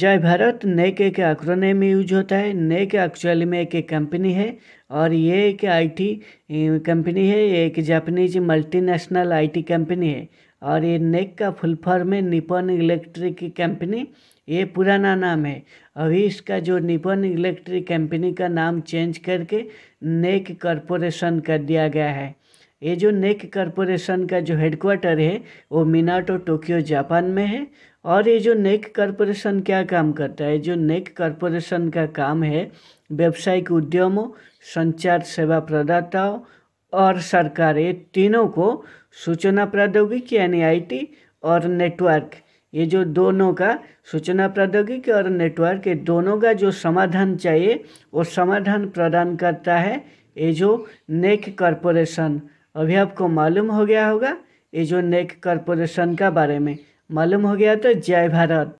जय भारत नेक एक एक्रोनेम में यूज होता है नेक एक्चुअली में एक कंपनी है और ये एक आईटी कंपनी है ये एक जापानीज मल्टीनेशनल आईटी कंपनी है और ये नेक का फुल फॉर्म है निपन इलेक्ट्रिक कंपनी ये पुराना नाम है अभी इसका जो निपन इलेक्ट्रिक कंपनी का नाम चेंज करके नेक कॉरपोरेशन कर दिया गया है ये जो नेक कॉरपोरेशन का जो हेडक्वार्टर है वो मिनाटो टोक्यो जापान में है और ये जो नेक कॉरपोरेशन क्या काम करता है जो नेक कॉरपोरेशन का काम है व्यावसायिक उद्यमों संचार सेवा प्रदाताओं और सरकार ये तीनों को सूचना प्रौद्योगिकी यानी आईटी और नेटवर्क ये जो दोनों का सूचना प्रौद्योगिकी और नेटवर्क ये दोनों का जो समाधान चाहिए वो समाधान प्रदान करता है ये जो नेक कॉरपोरेशन अभी आपको मालूम हो गया होगा ये जो नेक कॉरपोरेशन का बारे में मालूम हो गया तो जय भारत